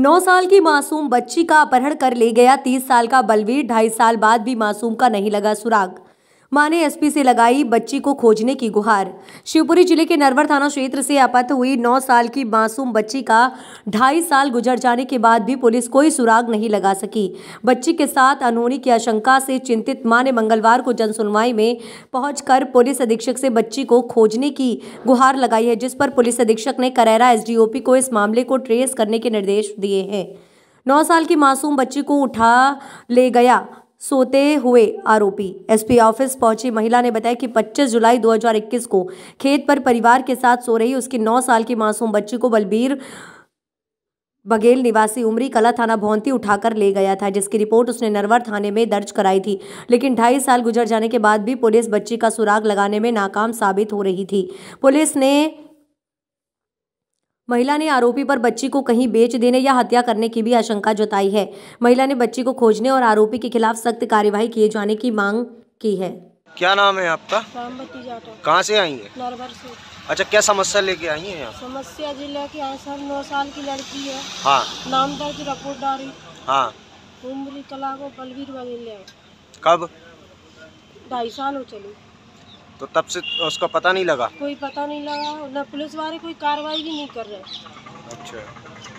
नौ साल की मासूम बच्ची का अपहरण कर ले गया तीस साल का बलवीर ढाई साल बाद भी मासूम का नहीं लगा सुराग मां ने एसपी से लगाई बच्ची को खोजने की गुहार शिवपुरी जिले के नरवर थाना क्षेत्र से आपत्त हुई नौ साल की मासूम बच्ची का ढाई साल गुजर जाने के बाद भी पुलिस कोई सुराग नहीं लगा सकी बच्ची के साथ अनहोनी की आशंका से चिंतित मां ने मंगलवार को जनसुनवाई में पहुंचकर पुलिस अधीक्षक से बच्ची को खोजने की गुहार लगाई है जिस पर पुलिस अधीक्षक ने करेरा एस को इस मामले को ट्रेस करने के निर्देश दिए हैं नौ साल की मासूम बच्ची को उठा ले गया सोते हुए आरोपी एसपी ऑफिस पहुंची महिला ने बताया कि 25 जुलाई 2021 को खेत पर परिवार के साथ सो रही उसकी 9 साल की मासूम बच्ची को बलबीर बघेल निवासी उमरी कला थाना भोंती उठाकर ले गया था जिसकी रिपोर्ट उसने नरवर थाने में दर्ज कराई थी लेकिन ढाई साल गुजर जाने के बाद भी पुलिस बच्ची का सुराग लगाने में नाकाम साबित हो रही थी पुलिस ने महिला ने आरोपी पर बच्ची को कहीं बेच देने या हत्या करने की भी आशंका जताई है महिला ने बच्ची को खोजने और आरोपी के खिलाफ सख्त कार्यवाही किए जाने की मांग की है क्या नाम है आपका कहाँ से आई है अच्छा क्या समस्या लेके आई है समस्या जिला की सर नौ साल की लड़की है हाँ नाम दर्ज रिपोर्ट डाली हाँ उम्र कला को बलवीर कब ढाई साल हो चली तो तब से उसका पता नहीं लगा कोई पता नहीं लगा ना पुलिस वाले कोई कार्रवाई भी नहीं कर रहे अच्छा